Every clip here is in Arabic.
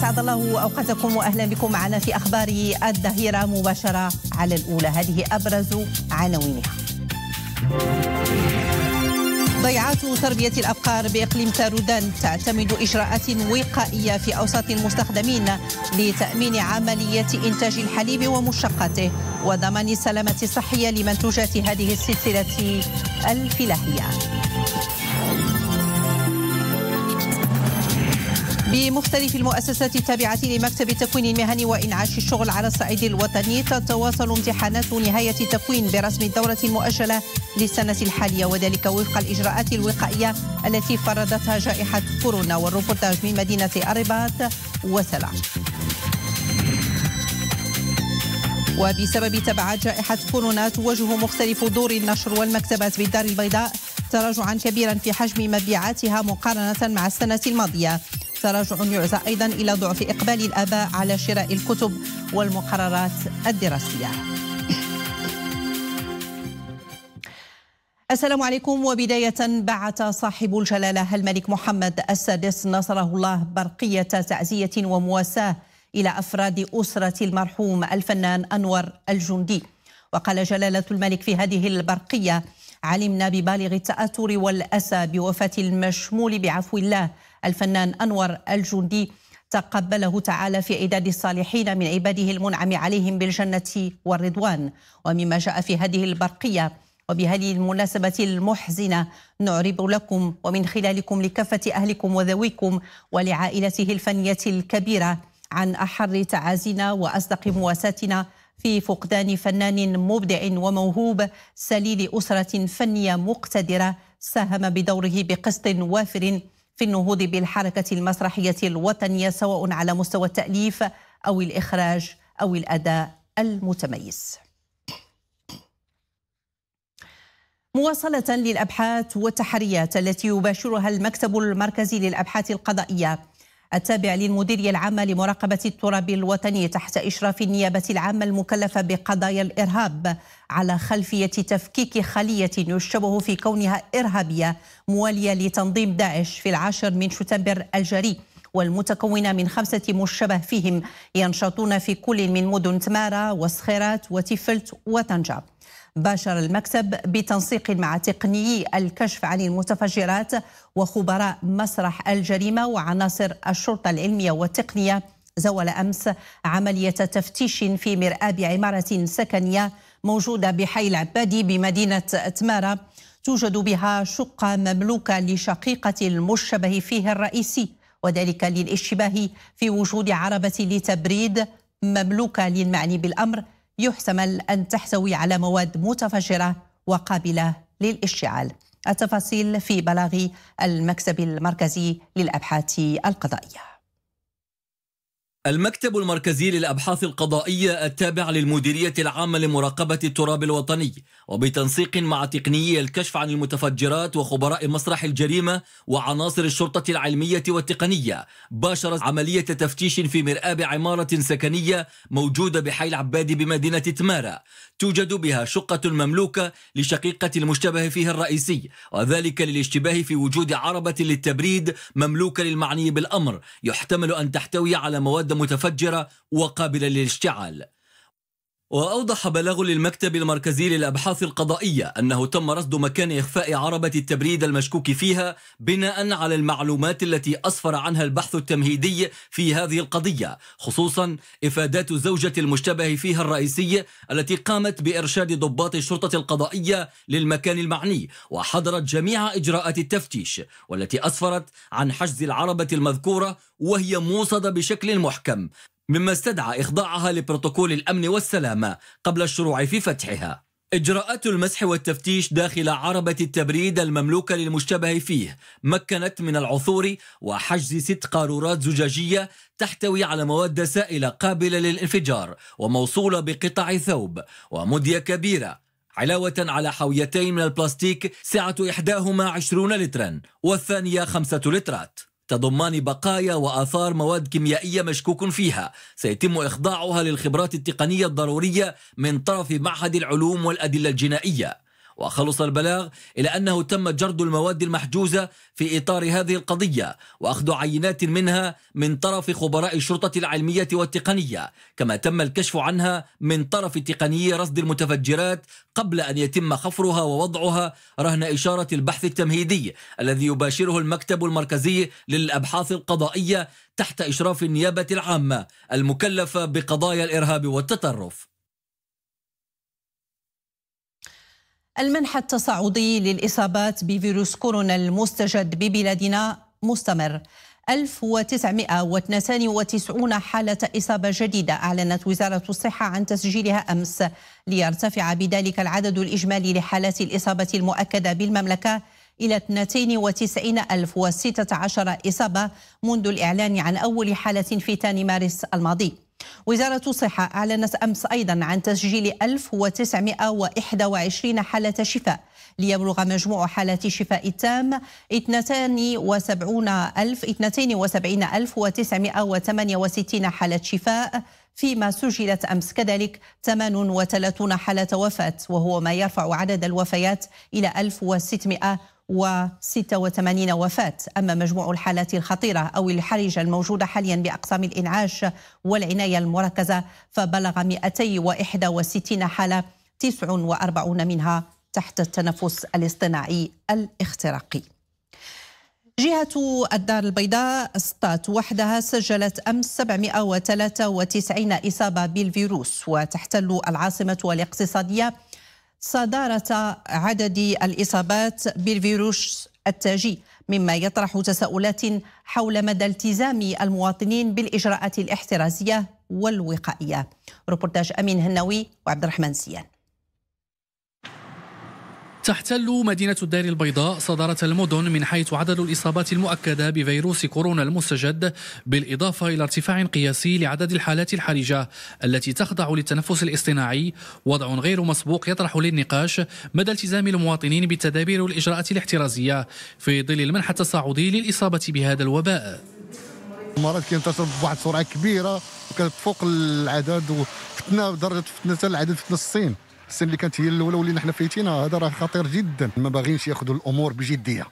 أسعد الله أوقاتكم وأهلا بكم معنا في أخبار الظهيرة مباشرة على الأولى هذه أبرز عناوينها ضيعات تربية الأبقار بإقليم تارودان تعتمد إجراءات وقائية في أوساط المستخدمين لتأمين عملية إنتاج الحليب ومشقاته وضمان السلامة الصحية لمنتوجات هذه السلسلة الفلاحية بمختلف المؤسسات التابعة لمكتب التكوين المهني وإنعاش الشغل على الصعيد الوطني تتواصل امتحانات نهاية التكوين برسم الدورة المؤجلة للسنة الحالية وذلك وفق الإجراءات الوقائية التي فرضتها جائحة كورونا والروبورتاج من مدينة أرباط وسلع وبسبب تبعات جائحة كورونا توجه مختلف دور النشر والمكتبات بالدار البيضاء تراجعا كبيرا في حجم مبيعاتها مقارنة مع السنة الماضية تراجع يعزى أيضا إلى ضعف إقبال الآباء على شراء الكتب والمقررات الدراسية السلام عليكم وبداية بعث صاحب الجلالة الملك محمد السادس نصره الله برقية تعزية ومواساة إلى أفراد أسرة المرحوم الفنان أنور الجندي وقال جلالة الملك في هذه البرقية علمنا ببالغ التأثر والأسى بوفاة المشمول بعفو الله الفنان أنور الجندي تقبله تعالى في عداد الصالحين من عباده المنعم عليهم بالجنة والرضوان ومما جاء في هذه البرقية وبهذه المناسبة المحزنة نعرب لكم ومن خلالكم لكافة أهلكم وذويكم ولعائلته الفنية الكبيرة عن أحر تعازينا وأصدق مواساتنا في فقدان فنان مبدع وموهوب سليل أسرة فنية مقتدرة ساهم بدوره بقسط وافر في النهوض بالحركة المسرحية الوطنية سواء على مستوى التأليف أو الإخراج أو الأداء المتميز مواصلة للأبحاث والتحريات التي يباشرها المكتب المركزي للأبحاث القضائية التابع للمديرية العامة لمراقبة التراب الوطني تحت إشراف النيابة العامة المكلفة بقضايا الإرهاب على خلفية تفكيك خلية يشتبه في كونها إرهابية موالية لتنظيم داعش في العاشر من شتنبر الجاري والمتكونة من خمسة مشبه فيهم ينشطون في كل من مدن تمارا وسخيرات وتفلت وطنجة باشر المكتب بتنسيق مع تقنيي الكشف عن المتفجرات وخبراء مسرح الجريمة وعناصر الشرطة العلمية والتقنية زول أمس عملية تفتيش في مرآب عمارة سكنية موجودة بحي العبادي بمدينة تمارة توجد بها شقة مملوكة لشقيقة المشبه فيه الرئيسي وذلك للاشتباه في وجود عربة لتبريد مملوكة للمعني بالأمر يحتمل أن تحتوي على مواد متفجرة وقابلة للاشتعال التفاصيل في بلاغ المكتب المركزي للأبحاث القضائية المكتب المركزي للأبحاث القضائية التابع للمديرية العامة لمراقبة التراب الوطني وبتنسيق مع تقنيي الكشف عن المتفجرات وخبراء مسرح الجريمة وعناصر الشرطة العلمية والتقنية باشر عملية تفتيش في مرآب عمارة سكنية موجودة بحي العبادي بمدينة تمارا توجد بها شقة مملوكة لشقيقة المشتبه فيها الرئيسي وذلك للاشتباه في وجود عربة للتبريد مملوكة للمعني بالأمر يحتمل أن تحتوي على مواد مده متفجره وقابله للاشتعال وأوضح بلاغ للمكتب المركزي للأبحاث القضائية أنه تم رصد مكان إخفاء عربة التبريد المشكوك فيها بناء على المعلومات التي أسفر عنها البحث التمهيدي في هذه القضية خصوصا إفادات زوجة المشتبه فيها الرئيسي التي قامت بإرشاد ضباط الشرطة القضائية للمكان المعني وحضرت جميع إجراءات التفتيش والتي أسفرت عن حجز العربة المذكورة وهي موصدة بشكل محكم مما استدعى إخضاعها لبروتوكول الأمن والسلامة قبل الشروع في فتحها إجراءات المسح والتفتيش داخل عربة التبريد المملوكة للمشتبه فيه مكنت من العثور وحجز ست قارورات زجاجية تحتوي على مواد سائلة قابلة للانفجار وموصولة بقطع ثوب ومدية كبيرة علاوة على حاويتين من البلاستيك سعة إحداهما 20 لترا والثانية 5 لترات تضمان بقايا وآثار مواد كيميائية مشكوك فيها سيتم إخضاعها للخبرات التقنية الضرورية من طرف معهد العلوم والأدلة الجنائية وخلص البلاغ إلى أنه تم جرد المواد المحجوزة في إطار هذه القضية وأخذ عينات منها من طرف خبراء الشرطة العلمية والتقنية كما تم الكشف عنها من طرف تقنيي رصد المتفجرات قبل أن يتم خفرها ووضعها رهن إشارة البحث التمهيدي الذي يباشره المكتب المركزي للأبحاث القضائية تحت إشراف النيابة العامة المكلفة بقضايا الإرهاب والتطرف المنح التصاعدي للإصابات بفيروس كورونا المستجد ببلادنا مستمر 1992 حالة إصابة جديدة أعلنت وزارة الصحة عن تسجيلها أمس ليرتفع بذلك العدد الإجمالي لحالات الإصابة المؤكدة بالمملكة إلى 92016 إصابة منذ الإعلان عن أول حالة في 2 مارس الماضي وزارة الصحة أعلنت أمس أيضا عن تسجيل 1921 حالة شفاء ليبلغ مجموع حالات الشفاء التام 72968 حالة شفاء فيما سجلت أمس كذلك 38 حالة وفاة وهو ما يرفع عدد الوفيات إلى 1600 و86 وفاة أما مجموع الحالات الخطيرة أو الحرجة الموجودة حاليا بأقسام الإنعاش والعناية المركزة فبلغ 261 حالة 49 منها تحت التنفس الاصطناعي الاختراقي جهة الدار البيضاء سطات وحدها سجلت أمس 793 إصابة بالفيروس وتحتل العاصمة الاقتصادية صدارة عدد الإصابات بالفيروس التاجي مما يطرح تساؤلات حول مدى التزام المواطنين بالإجراءات الاحترازية والوقائية روبورتاج أمين هنوي وعبد الرحمن سيان تحتل مدينة الدار البيضاء صدارة المدن من حيث عدد الإصابات المؤكدة بفيروس كورونا المستجد بالإضافة إلى ارتفاع قياسي لعدد الحالات الحرجة التي تخضع للتنفس الاصطناعي وضع غير مسبوق يطرح للنقاش مدى التزام المواطنين بالتدابير والإجراءات الاحترازية في ظل المنح التصاعدي للإصابة بهذا الوباء المرض كينتشر بواحد السرعه كبيره فوق العدد وفتنا درجه فتنه العدد في الصين السنه اللي كانت هي الاولى ولينا حنا فايتين هذا راه خطير جدا ما باغينش ياخذوا الامور بجديه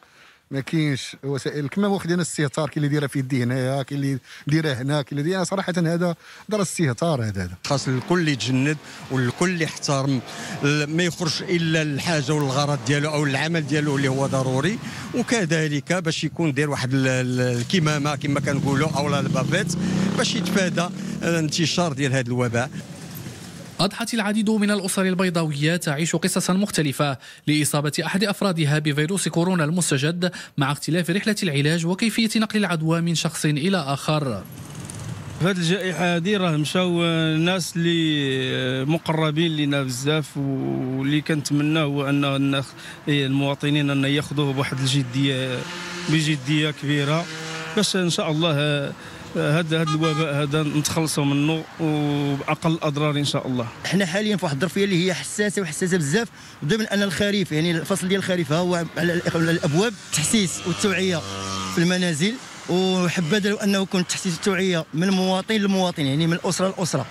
ما كاينش وسائل كما واخدين الاستهتار كاين اللي دايره في يديه هنايا كاين اللي دايره هنا كاين اللي صراحه هذا دار استهتار هذا هذا خاص الكل يتجند والكل يحترم ما يخرج الا الحاجه والغرض ديالو او العمل ديالو اللي هو ضروري وكذلك باش يكون داير واحد الكمامه كما كنقولوا او البابيت باش يتفادى الانتشار ديال هذا الوباء أضحت العديد من الأسر البيضاوية تعيش قصصا مختلفة لإصابة أحد أفرادها بفيروس كورونا المستجد مع اختلاف رحلة العلاج وكيفية نقل العدوى من شخص إلى آخر في هذه الجائحه هذه راه مشاو الناس اللي مقربين لنا بزاف واللي كنتمناه هو ان إيه، المواطنين ان ياخذوه بواحد الجديه بجديه كبيره باش ان شاء الله هذا هذا الوباء هذا نتخلصوا منه وباقل الاضرار ان شاء الله حنا حاليا في واحد الظرفيه اللي هي حساسه وحساسه بزاف ضمن ان الخريف يعني الفصل ديال الخريف ها هو على الابواب التحسيس والتوعيه في المنازل وحبذا لو انه يكون التحسيس والتوعيه من مواطن لمواطن يعني من اسره لاسره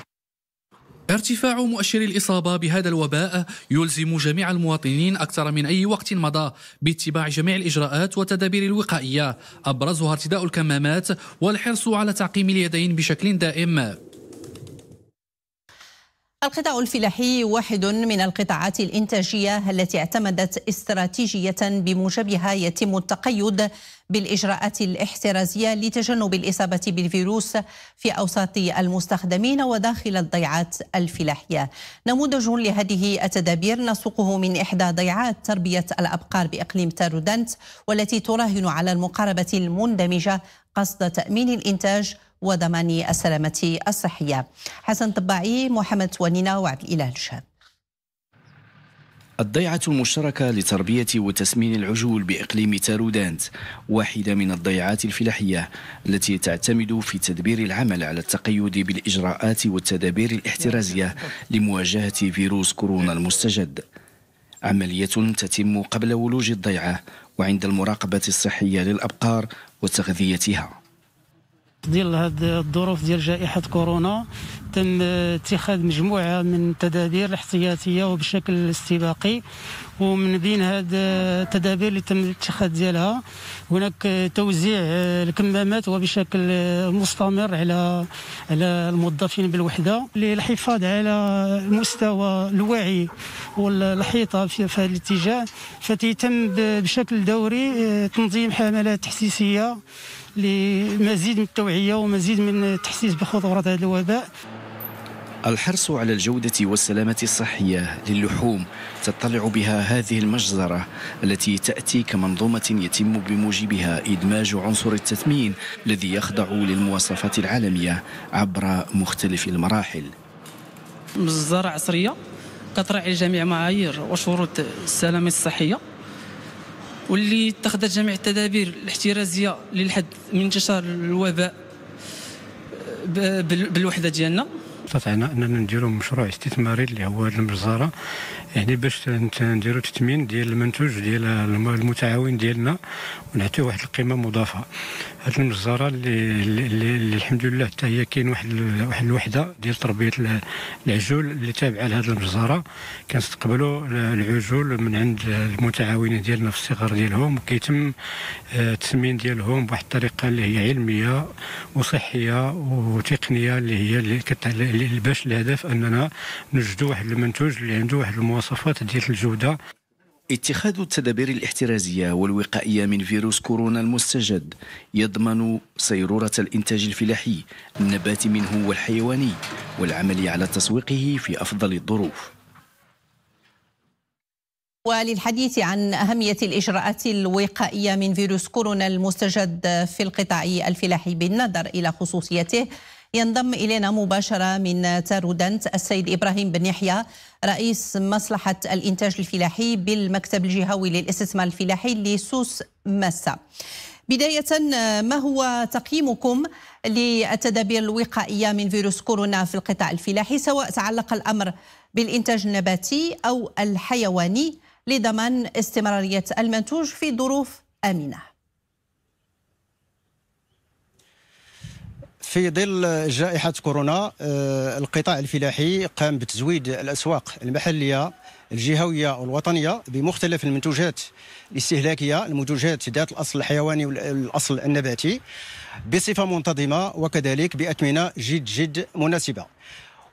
ارتفاع مؤشر الإصابة بهذا الوباء يلزم جميع المواطنين أكثر من أي وقت مضى باتباع جميع الإجراءات والتدابير الوقائية أبرزها ارتداء الكمامات والحرص على تعقيم اليدين بشكل دائم القطاع الفلاحي واحد من القطاعات الإنتاجية التي اعتمدت استراتيجية بموجبها يتم التقيد بالإجراءات الاحترازية لتجنب الإصابة بالفيروس في أوساط المستخدمين وداخل الضيعات الفلاحية نموذج لهذه التدابير نسوقه من إحدى ضيعات تربية الأبقار بإقليم تارودانت والتي تراهن على المقاربة المندمجة قصد تأمين الإنتاج وضمان السلامة الصحية حسن طباعي محمد ونينا وعبد الإله الشهاب الضيعة المشتركة لتربية وتسمين العجول بإقليم تارودانت واحدة من الضيعات الفلاحية التي تعتمد في تدبير العمل على التقيد بالإجراءات والتدابير الاحترازية لمواجهة فيروس كورونا المستجد عملية تتم قبل ولوج الضيعة وعند المراقبة الصحية للأبقار وتغذيتها ديال هذه الظروف ديال جائحه كورونا تم اتخاذ مجموعه من التدابير الاحتياطيه وبشكل استباقي ومن بين هاد التدابير اللي تم الاتخاذ ديالها هناك توزيع الكمامات وبشكل مستمر على على الموظفين بالوحده للحفاظ على مستوى الوعي والحيطه في هذا الاتجاه فتيتم بشكل دوري آه، تنظيم حملات تحسيسيه لمزيد من التوعية ومزيد من التحسيس بخطورة هذا الوباء الحرص على الجودة والسلامة الصحية للحوم تطلع بها هذه المجزرة التي تأتي كمنظومة يتم بموجبها إدماج عنصر التثمين الذي يخضع للمواصفات العالمية عبر مختلف المراحل مجزرة عصرية كتراعي جميع معايير وشروط السلامة الصحية واللي اتخذت جميع التدابير الاحترازيه للحد من انتشار الوباء بالوحده ديالنا الخطه اننا نديروا مشروع استثماري اللي هو المجزره يعني باش نديروا تثمين ديال المنتوج ديال المتعاون ديالنا ونعطيو واحد القيمه مضافه هذه المجزره اللي, اللي, اللي الحمد لله حتى هي كاين واحد واحد الوحده ديال تربيه العجول اللي تابعه لهذه المجزره كنستقبلوا العجول من عند المتعاونين ديالنا في الصغر ديالهم وكيتم آه، التثمين ديالهم بواحد الطريقه اللي هي علميه وصحيه وتقنيه اللي هي اللي عليه باش الهدف اننا نوجدوا واحد المنتوج اللي عنده واحد المواصفات ديال الجوده اتخاذ التدابير الاحترازية والوقائية من فيروس كورونا المستجد يضمن صيرورة الإنتاج الفلاحي النباتي منه والحيواني والعمل على تسويقه في أفضل الظروف وللحديث عن أهمية الإجراءات الوقائية من فيروس كورونا المستجد في القطاع الفلاحي بالنظر إلى خصوصيته ينضم إلينا مباشرة من تارودنت السيد إبراهيم بن يحيى رئيس مصلحة الإنتاج الفلاحي بالمكتب الجهوي للاستثمار الفلاحي لسوس ماسة بداية ما هو تقييمكم للتدابير الوقائية من فيروس كورونا في القطاع الفلاحي سواء تعلق الأمر بالإنتاج النباتي أو الحيواني لضمان استمرارية المنتوج في ظروف آمنة في ظل جائحة كورونا آه، القطاع الفلاحي قام بتزويد الأسواق المحلية الجهوية والوطنية بمختلف المنتوجات الاستهلاكية المنتوجات ذات الأصل الحيواني والأصل النباتي بصفة منتظمة وكذلك بأثمنة جد جد مناسبة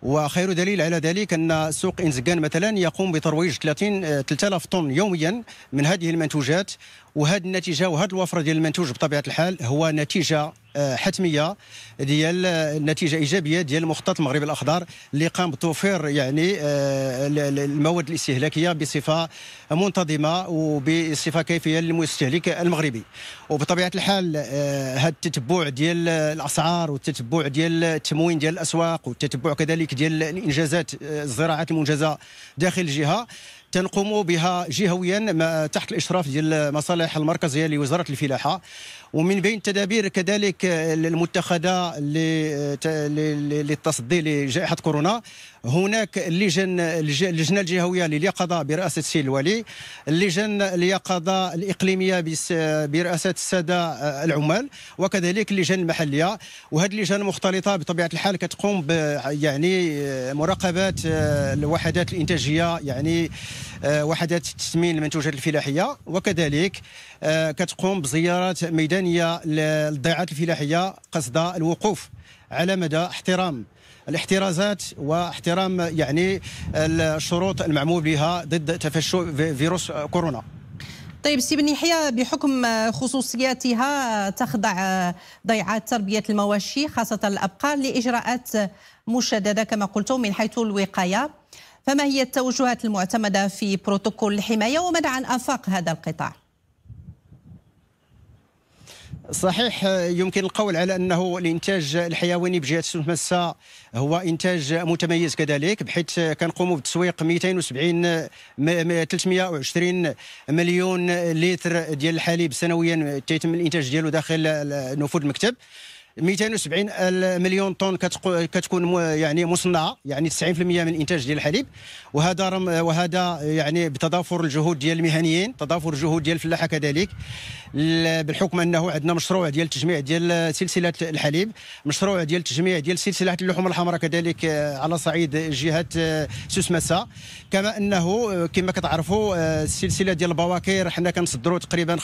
وخير دليل على ذلك ان سوق انزكان مثلا يقوم بترويج 30 3000 آه، طن يوميا من هذه المنتوجات وهذه النتيجه وهذه الوفره ديال المنتوج بطبيعه الحال هو نتيجه آه، حتميه آه، ديال آه، نتيجه ايجابيه ديال مخطط المغرب الاخضر اللي قام بتوفير يعني المواد الاستهلاكيه بصفه منتظمه وبصفه كيفيه للمستهلك المغربي وبطبيعه الحال هذا التتبع ديال الاسعار والتتبع ديال التموين ديال الاسواق والتتبع كذلك ديال الانجازات الزراعات المنجزه داخل الجهه تنقوم بها جهويا تحت الاشراف ديال المصالح المركزيه لوزاره الفلاحه ومن بين التدابير كذلك المتخذه للتصدي لجائحه كورونا هناك اللجن اللجنه الجهويه لليقظه برئاسه السي الولي اللجن اليقظه الاقليميه برئاسه الساده العمال وكذلك اللجان المحليه وهذه اللجان مختلطه بطبيعه الحال كتقوم يعني مراقبات آه، الوحدات الانتاجيه يعني آه، وحدات التسمين المنتوجات الفلاحيه وكذلك آه، كتقوم بزيارات ميدانيه للضيعات الفلاحيه قصد الوقوف على مدى احترام الاحترازات واحترام يعني الشروط المعمول بها ضد تفشي فيروس كورونا طيب سي بن يحيى بحكم خصوصياتها تخضع ضيعات تربيه المواشي خاصه الابقار لاجراءات مشدده كما قلتم من حيث الوقايه فما هي التوجهات المعتمدة في بروتوكول الحماية ومدى عن آفاق هذا القطاع؟ صحيح يمكن القول على انه الانتاج الحيواني بجهه مسا هو انتاج متميز كذلك بحيث كنقوموا بتسويق 270 320 مليون لتر ديال الحليب سنويا تيتم الانتاج ديالو داخل نفوذ المكتب 270 مليون طن كتكون يعني مصنعه يعني 90% من الانتاج ديال الحليب وهذا رم وهذا يعني بتضافر الجهود ديال المهنيين تضافر الجهود ديال الفلاحه كذلك بالحكم انه عندنا مشروع ديال التجميع ديال سلسله الحليب مشروع ديال التجميع ديال سلسله اللحوم الحمراء كذلك آه، على صعيد جهه آه، سوس مسا كما انه آه، كما كتعرفوا السلسله ديال البواكير حنا كنصدروا تقريبا 85%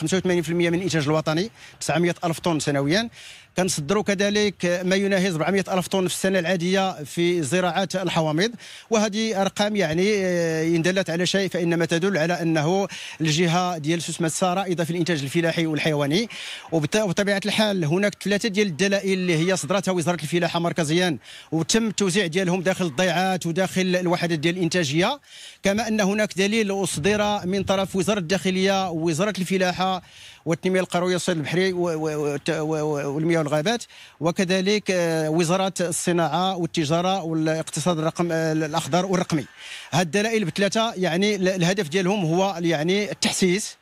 من الانتاج الوطني 900 الف طن سنويا كنصدروا كذلك ما يناهز 400 ألف طن في السنة العادية في زراعة الحواميض وهذه أرقام يعني آه، إن دلت على شيء فإنما تدل على أنه الجهة ديال سوسمة رائدة في الإنتاج الفلاحي والحيواني وبطبيعة الحال هناك ثلاثة ديال الدلائل اللي هي صدرتها وزارة الفلاحة مركزيا وتم التوزيع ديالهم داخل الضيعات وداخل الوحدات ديال الإنتاجية كما أن هناك دليل أصدر من طرف وزارة الداخلية ووزارة الفلاحة والتنميه القرويه والصيد البحري والمياه والغابات وكذلك آه، وزاره الصناعه والتجاره والاقتصاد الرقم آه، الاخضر والرقمي هاد الدلائل بثلاثه يعني الهدف ديالهم هو يعني التحسيس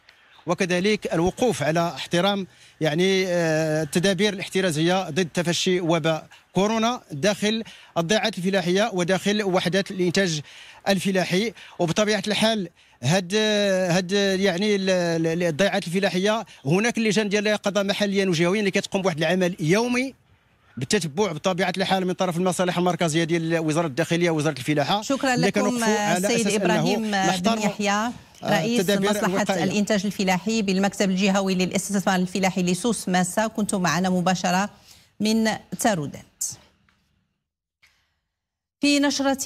وكذلك الوقوف على احترام يعني آه، التدابير الاحترازيه ضد تفشي وباء كورونا داخل الضيعات الفلاحيه وداخل وحدات الانتاج الفلاحي وبطبيعه الحال هاد هاد يعني الضيعات الفلاحيه هناك اللجان ديال اليقظه محليا وجهويا اللي كتقوم بواحد العمل يومي بالتتبع بطبيعه الحال من طرف المصالح المركزيه ديال وزاره الداخليه ووزاره الفلاحه شكرا لكم السيد ابراهيم بن يحيى آه، رئيس مصلحة الإنتاج الفلاحي بالمكتب الجهوي للاستثمار الفلاحي لسوس ماسا كنتم معنا مباشرة من تارودان في نشرة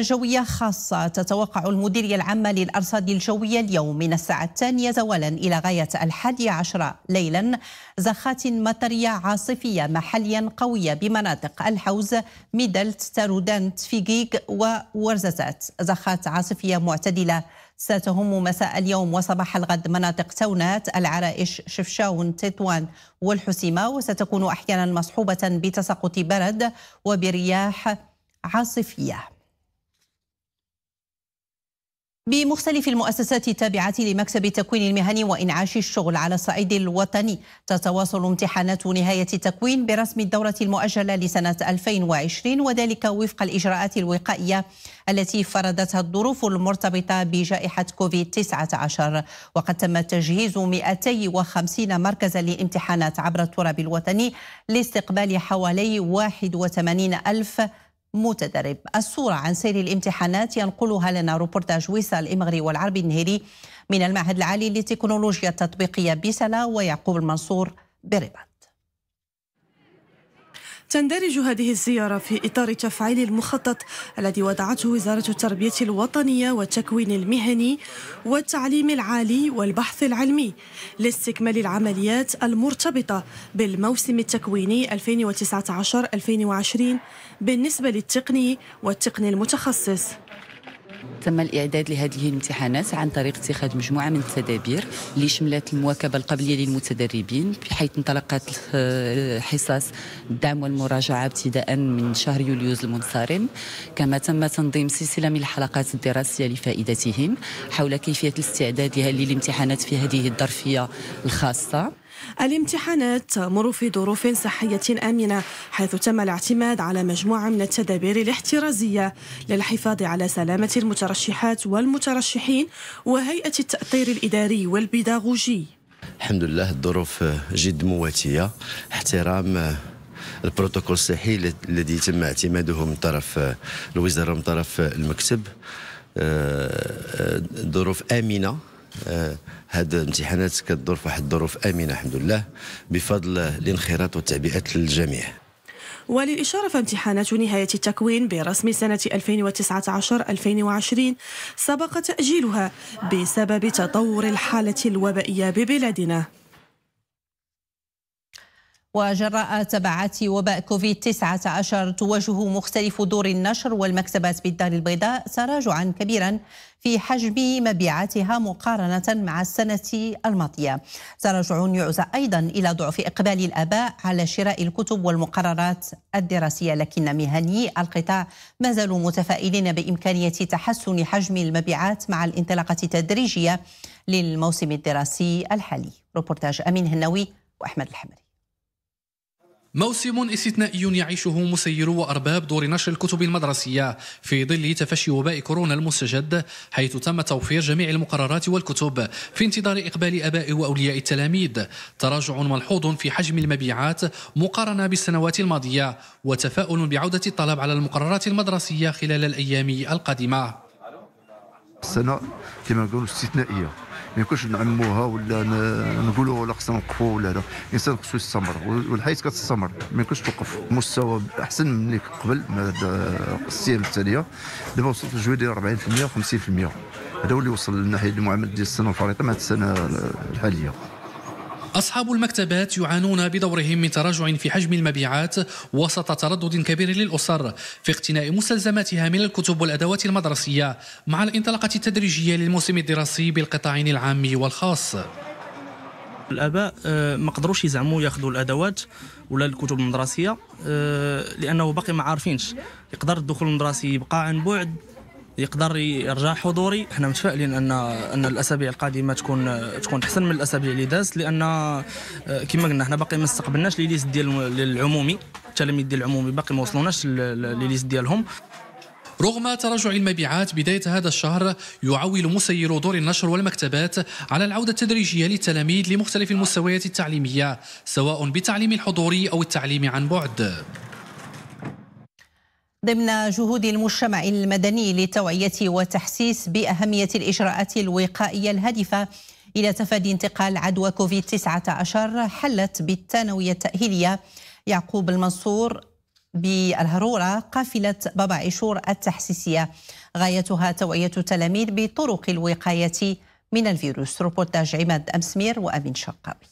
جوية خاصة تتوقع المديرية العامة للأرصاد الجوية اليوم من الساعة الثانية زوالا إلى غاية الحادية عشرة ليلا زخات مطرية عاصفية محليا قوية بمناطق الحوز ميدلت تارودانت فيجيك وورزازات زخات عاصفية معتدلة ستهم مساء اليوم وصباح الغد مناطق تونات العرائش شفشاون تطوان والحسيمة وستكون أحيانا مصحوبة بتساقط برد وبرياح عاصفية بمختلف المؤسسات التابعة لمكتب التكوين المهني وإنعاش الشغل على الصعيد الوطني تتواصل امتحانات نهاية التكوين برسم الدورة المؤجلة لسنة 2020 وذلك وفق الإجراءات الوقائية التي فرضتها الظروف المرتبطة بجائحة كوفيد-19 وقد تم تجهيز 250 مركزا لامتحانات عبر التراب الوطني لاستقبال حوالي 81 ألف متدرب الصورة عن سير الامتحانات ينقلها لنا روبورتاج ويسا إمغري والعربي النهيري من المعهد العالي للتكنولوجيا التطبيقية بسلا ويعقوب المنصور برباط تندرج هذه الزيارة في إطار تفعيل المخطط الذي وضعته وزارة التربية الوطنية والتكوين المهني والتعليم العالي والبحث العلمي لاستكمال العمليات المرتبطة بالموسم التكويني 2019-2020 بالنسبة للتقني والتقني المتخصص تم الإعداد لهذه الامتحانات عن طريق اتخاذ مجموعة من التدابير اللي شملت المواكبة القبلية للمتدربين بحيث انطلقت حصص الدعم والمراجعة ابتداء من شهر يوليوز المنصرم كما تم تنظيم سلسلة من الحلقات الدراسية لفائدتهم حول كيفية الاستعداد للامتحانات في هذه الظرفية الخاصة الامتحانات تمر في ظروف صحية آمنة حيث تم الاعتماد على مجموعة من التدابير الاحترازية للحفاظ على سلامة المترشحات والمترشحين وهيئة التأطير الإداري والبيداغوجي الحمد لله الظروف جد مواتية احترام آه، البروتوكول الصحي الذي تم اعتماده من طرف آه، الوزارة من طرف المكتب آه، ظروف آمنة آه، هاد الامتحانات كتدور في واحد الظروف امنه الحمد لله بفضل الانخراط والتعبئات للجميع وللإشارة فامتحانات نهاية التكوين برسم سنة 2019-2020 سبق تأجيلها بسبب تطور الحالة الوبائية ببلادنا وجراء تبعات وباء كوفيد 19 تواجه مختلف دور النشر والمكتبات بالدار البيضاء تراجعا كبيرا في حجم مبيعاتها مقارنة مع السنة الماضية تراجع يعزى أيضا إلى ضعف إقبال الآباء على شراء الكتب والمقررات الدراسية لكن مهنيي القطاع ما زالوا متفائلين بإمكانية تحسن حجم المبيعات مع الانطلاقة التدريجية للموسم الدراسي الحالي روبورتاج أمين هنوي وأحمد الحمري موسم استثنائي يعيشه مسيرو وأرباب دور نشر الكتب المدرسية في ظل تفشي وباء كورونا المستجد حيث تم توفير جميع المقررات والكتب في انتظار إقبال أباء وأولياء التلاميذ تراجع ملحوظ في حجم المبيعات مقارنة بالسنوات الماضية وتفاؤل بعودة الطلب على المقررات المدرسية خلال الأيام القادمة السنة كما نقولوا استثنائية ما يمكنش نعموها ولا نقولوا لا خصنا نوقفوا ولا لا الانسان خصو يستمر والحياه كتستمر ما يمكنش توقف مستوى احسن من اللي قبل السيام التاليه دابا وصلت لجوي ديال 40% 50% هذا هو اللي وصل للناحيه المعامل ديال السنه الفريطه مع السنه الحاليه أصحاب المكتبات يعانون بدورهم من تراجع في حجم المبيعات وسط تردد كبير للأسر في اقتناء مستلزماتها من الكتب والأدوات المدرسية مع الانطلاقة التدريجية للموسم الدراسي بالقطاعين العام والخاص الاباء آه، ما قدروش يزعموا ياخذوا الادوات ولا الكتب المدرسيه آه، لانه باقي ما عارفينش يقدر الدخول المدرسي يبقى عن بعد يقدر يرجع حضوري احنا متفائلين ان ان الاسابيع القادمه تكون تكون احسن من الاسابيع اللي دازت لان آه، كما قلنا احنا باقي ما استقبلناش لي ليست ديال العمومي التلاميذ ديال العمومي باقي ما وصلوناش لي ليست ديالهم رغم تراجع المبيعات بداية هذا الشهر يعول مسير دور النشر والمكتبات على العودة التدريجية للتلاميذ لمختلف المستويات التعليمية سواء بالتعليم الحضوري أو التعليم عن بعد ضمن جهود المجتمع المدني للتوعية وتحسيس بأهمية الإجراءات الوقائية الهادفة إلى تفادي انتقال عدوى كوفيد-19 حلت بالثانوية التأهيلية يعقوب المنصور بالهرورة قافلة بابا عيشور التحسيسية غايتها توعية التلاميذ بطرق الوقاية من الفيروس روبورتاج عماد أمسمير وأمين شقاوي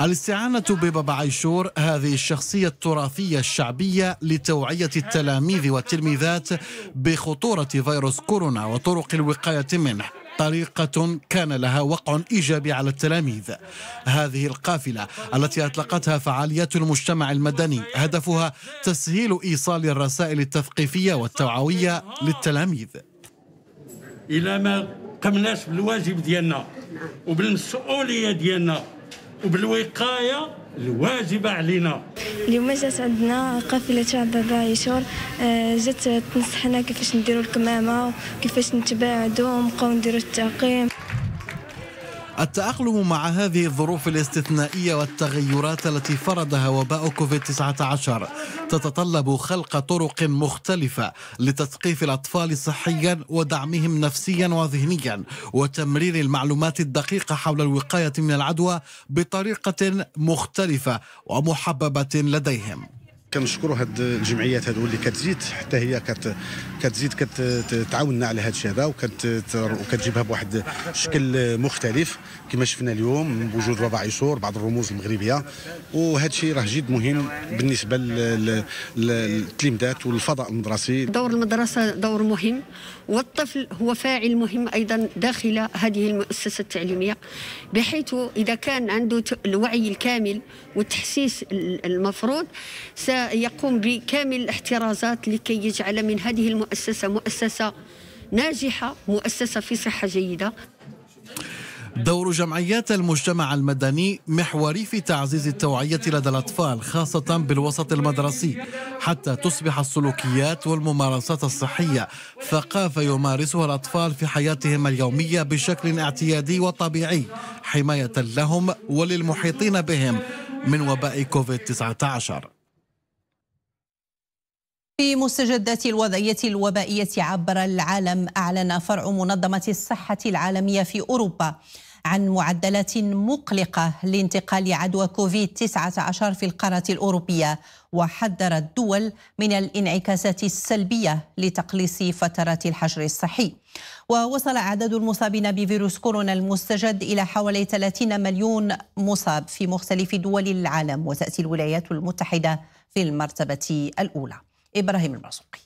الاستعانة ببابا عيشور هذه الشخصية التراثية الشعبية لتوعية التلاميذ والتلميذات بخطورة فيروس كورونا وطرق الوقاية منه طريقة كان لها وقع إيجابي على التلاميذ هذه القافلة التي أطلقتها فعاليات المجتمع المدني هدفها تسهيل إيصال الرسائل التثقيفية والتوعوية للتلاميذ إلى ما قمناش بالواجب ديالنا وبالمسؤولية ديالنا وبالوقايه الواجبه علينا اليوم جات عندنا قافله تاع بابا عيشور جات تنصحنا كيفاش نديروا الكمامه وكيفاش نتباعدوا ونبقاو نديروا التعقيم التأقلم مع هذه الظروف الاستثنائية والتغيرات التي فرضها وباء كوفيد-19 تتطلب خلق طرق مختلفة لتثقيف الأطفال صحيا ودعمهم نفسيا وذهنيا وتمرير المعلومات الدقيقة حول الوقاية من العدوى بطريقة مختلفة ومحببة لديهم كنشكروا هاد الجمعيات هادو اللي كتزيد حتى هي كت كتزيد كتعاوننا على هاد الشيء هذا وكتجيبها بواحد الشكل مختلف كما شفنا اليوم بوجود بابا عيشور بعض الرموز المغربيه وهذا الشيء راه جد مهم بالنسبه للتلمذات والفضاء المدرسي دور المدرسه دور مهم والطفل هو فاعل مهم ايضا داخل هذه المؤسسه التعليميه بحيث اذا كان عنده الوعي الكامل والتحسيس المفروض يقوم بكامل الاحترازات لكي يجعل من هذه المؤسسة مؤسسة ناجحة مؤسسة في صحة جيدة دور جمعيات المجتمع المدني محوري في تعزيز التوعية لدى الأطفال خاصة بالوسط المدرسي حتى تصبح السلوكيات والممارسات الصحية ثقافة يمارسها الأطفال في حياتهم اليومية بشكل اعتيادي وطبيعي حماية لهم وللمحيطين بهم من وباء كوفيد 19 في مستجدات الوضعية الوبائية عبر العالم أعلن فرع منظمة الصحة العالمية في أوروبا عن معدلات مقلقة لانتقال عدوى كوفيد 19 في القارة الأوروبية وحذر الدول من الانعكاسات السلبية لتقليص فترات الحجر الصحي ووصل عدد المصابين بفيروس كورونا المستجد إلى حوالي 30 مليون مصاب في مختلف دول العالم وتأتي الولايات المتحدة في المرتبة الأولى إبراهيم المرزوقي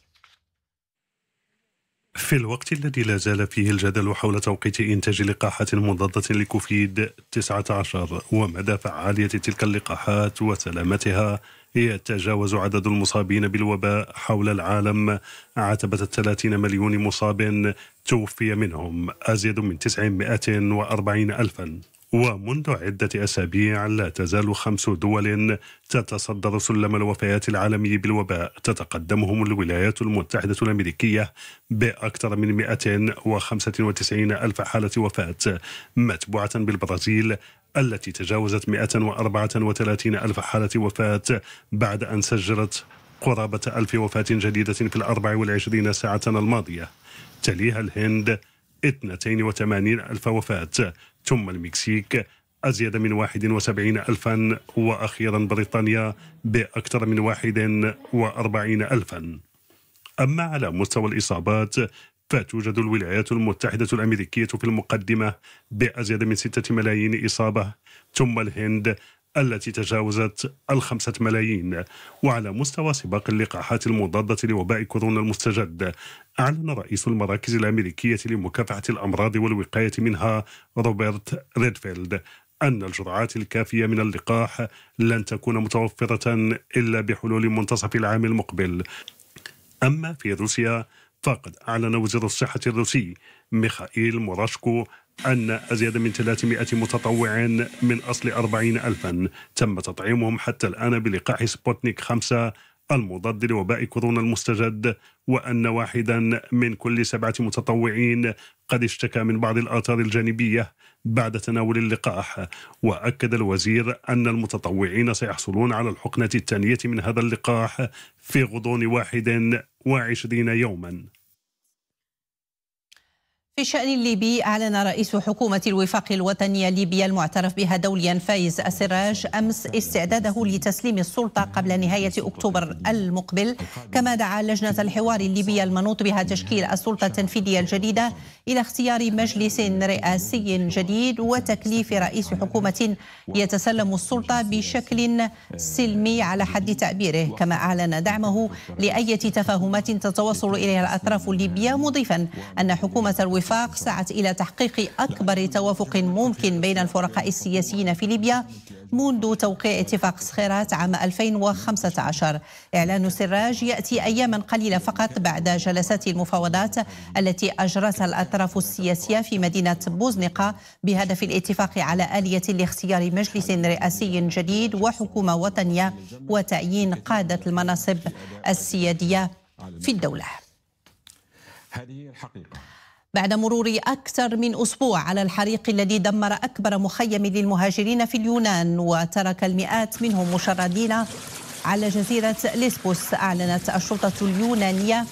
في الوقت الذي لا زال فيه الجدل حول توقيت إنتاج لقاحات مضادة لكوفيد 19 ومدى فعالية تلك اللقاحات وسلامتها يتجاوز عدد المصابين بالوباء حول العالم عتبة 30 مليون مصاب توفي منهم أزيد من 940 ألفاً ومنذ عدة أسابيع لا تزال خمس دول تتصدر سلم الوفيات العالمي بالوباء تتقدمهم الولايات المتحدة الأمريكية بأكثر من 195 ألف حالة وفاة متبوعة بالبرازيل التي تجاوزت 134 ألف حالة وفاة بعد أن سجلت قرابة ألف وفاة جديدة في الأربع والعشرين ساعة الماضية تليها الهند 82 ألف وفاة ثم المكسيك أزيد من 71 ألفا وأخيرا بريطانيا بأكثر من 41 ألفا أما على مستوى الإصابات فتوجد الولايات المتحدة الأمريكية في المقدمة بأزيد من 6 ملايين إصابة ثم الهند التي تجاوزت الخمسة ملايين وعلى مستوى سباق اللقاحات المضادة لوباء كورونا المستجد أعلن رئيس المراكز الأمريكية لمكافحة الأمراض والوقاية منها روبرت ريدفيلد أن الجرعات الكافية من اللقاح لن تكون متوفرة إلا بحلول منتصف العام المقبل أما في روسيا فقد أعلن وزير الصحة الروسي ميخائيل موراشكو أن أزيد من 300 متطوع من أصل 40 ألفا تم تطعيمهم حتى الآن بلقاح سبوتنيك 5 المضاد لوباء كورونا المستجد وأن واحدا من كل سبعة متطوعين قد اشتكى من بعض الآثار الجانبية بعد تناول اللقاح وأكد الوزير أن المتطوعين سيحصلون على الحقنة الثانية من هذا اللقاح في غضون 21 يوما في شأن الليبي أعلن رئيس حكومة الوفاق الوطني الليبي المعترف بها دوليا فايز السراج أمس استعداده لتسليم السلطة قبل نهاية أكتوبر المقبل كما دعا لجنة الحوار الليبية المنوط بها تشكيل السلطة التنفيذية الجديدة إلى اختيار مجلس رئاسي جديد وتكليف رئيس حكومة يتسلم السلطة بشكل سلمي على حد تعبيره كما أعلن دعمه لأية تفاهمات تتوصل إليها الأطراف الليبية مضيفا أن حكومة الوفاق الاتفاق سعت إلى تحقيق أكبر توافق ممكن بين الفرقاء السياسيين في ليبيا منذ توقيع اتفاق سخيرات عام 2015 إعلان سراج يأتي أياما قليلة فقط بعد جلسات المفاوضات التي أجرتها الأطراف السياسية في مدينة بوزنقة بهدف الاتفاق على آلية لاختيار مجلس رئاسي جديد وحكومة وطنية وتعيين قادة المناصب السيادية في الدولة هذه الحقيقة بعد مرور أكثر من أسبوع على الحريق الذي دمر أكبر مخيم للمهاجرين في اليونان وترك المئات منهم مشردين على جزيرة ليسبوس أعلنت الشرطة اليونانية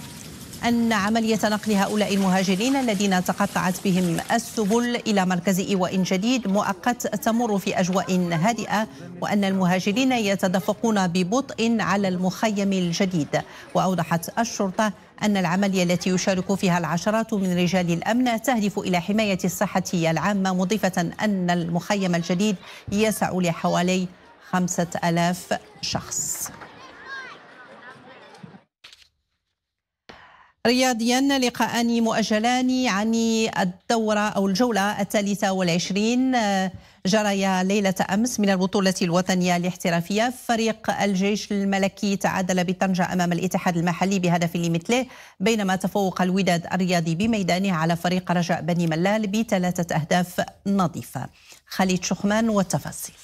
أن عملية نقل هؤلاء المهاجرين الذين تقطعت بهم السبل إلى مركز إيواء جديد مؤقت تمر في أجواء هادئة وأن المهاجرين يتدفقون ببطء على المخيم الجديد وأوضحت الشرطة أن العملية التي يشارك فيها العشرات من رجال الأمن تهدف إلى حماية الصحة العامة مضيفة أن المخيم الجديد يسع لحوالي خمسة ألاف شخص رياضيا لقاءان مؤجلان عن الدورة أو الجولة الثالثة والعشرين جريا ليلة أمس من البطولة الوطنية الاحترافية فريق الجيش الملكي تعادل بطنجة أمام الاتحاد المحلي بهدف لمثله بينما تفوق الوداد الرياضي بميدانه على فريق رجاء بني ملال بثلاثة أهداف نظيفة خالد شخمان والتفاصيل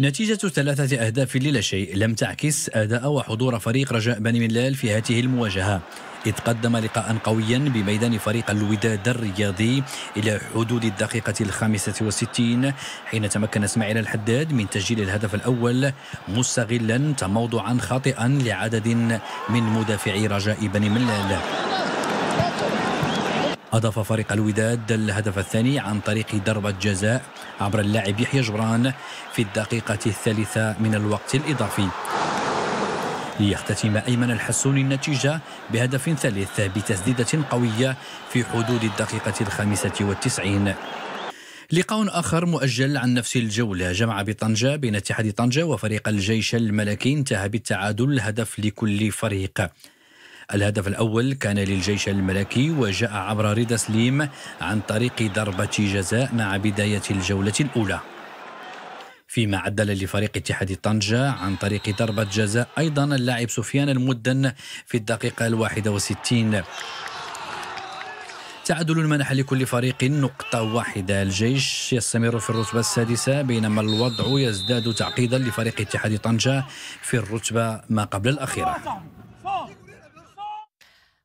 نتيجة ثلاثة أهداف للا شيء لم تعكس أداء وحضور فريق رجاء بني ملال في هذه المواجهة إذ قدم لقاء قويا بميدان فريق الوداد الرياضي إلى حدود الدقيقة الخامسة والستين حين تمكن إسماعيل الحداد من تسجيل الهدف الأول مستغلا تموضعا خاطئا لعدد من مدافعي رجاء بني ملال أضاف فريق الوداد الهدف الثاني عن طريق ضربة جزاء عبر اللاعب يحيى جبران في الدقيقة الثالثة من الوقت الإضافي ليختتم أيمن الحسوني النتيجة بهدف ثالث بتسديدة قوية في حدود الدقيقة الخامسة والتسعين لقاء آخر مؤجل عن نفس الجولة جمع بطنجة بين اتحاد طنجة وفريق الجيش الملكي انتهى بالتعادل هدف لكل فريق الهدف الأول كان للجيش الملكي وجاء عبر ريدا سليم عن طريق ضربة جزاء مع بداية الجولة الأولى فيما عدل لفريق اتحاد طنجة عن طريق ضربة جزاء أيضا اللاعب سفيان المدن في الدقيقة الواحدة وستين تعادل المنح لكل فريق نقطة واحدة الجيش يستمر في الرتبة السادسة بينما الوضع يزداد تعقيدا لفريق اتحاد طنجة في الرتبة ما قبل الأخيرة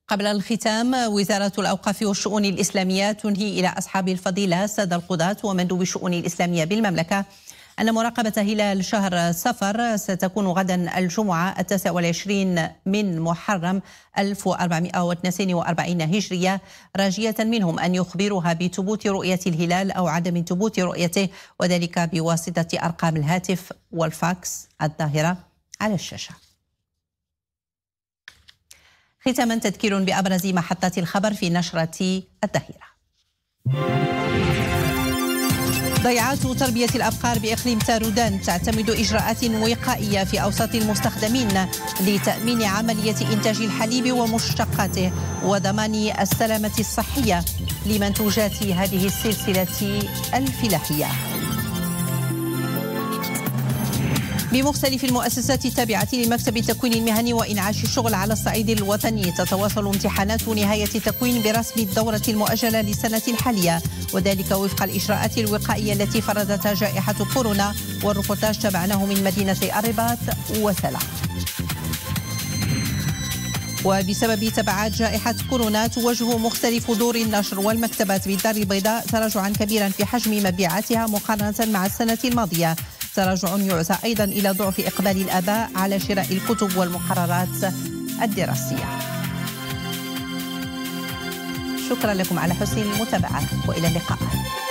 قبل الختام وزارة الأوقاف والشؤون الإسلامية تنهي إلى أصحاب الفضيلة سادة القضاة ومندوب الشؤون الإسلامية بالمملكة أن مراقبة هلال شهر صفر ستكون غدا الجمعة التاسع والعشرين من محرم 1442 هجرية راجية منهم أن يخبروها بثبوت رؤية الهلال أو عدم ثبوت رؤيته وذلك بواسطة أرقام الهاتف والفاكس الظاهرة على الشاشة ختاما تذكير بأبرز محطات الخبر في نشرة الدهيرة ضيعات تربية الأبقار بإقليم تارودان تعتمد إجراءات وقائية في أوساط المستخدمين لتأمين عملية إنتاج الحليب ومشتقاته وضمان السلامة الصحية لمنتوجات هذه السلسلة الفلاحية بمختلف المؤسسات التابعة لمكتب التكوين المهني وإنعاش الشغل على الصعيد الوطني تتواصل امتحانات نهاية التكوين برسم الدورة المؤجلة للسنة الحالية وذلك وفق الإجراءات الوقائية التي فرضتها جائحة كورونا والروبوتاج تبعناه من مدينة الرباط وسلا وبسبب تبعات جائحة كورونا تواجه مختلف دور النشر والمكتبات بالدار البيضاء تراجعا كبيرا في حجم مبيعاتها مقارنة مع السنة الماضية تراجع يعزى أيضا إلى ضعف إقبال الآباء على شراء الكتب والمقررات الدراسية شكرا لكم على حسن المتابعة وإلى اللقاء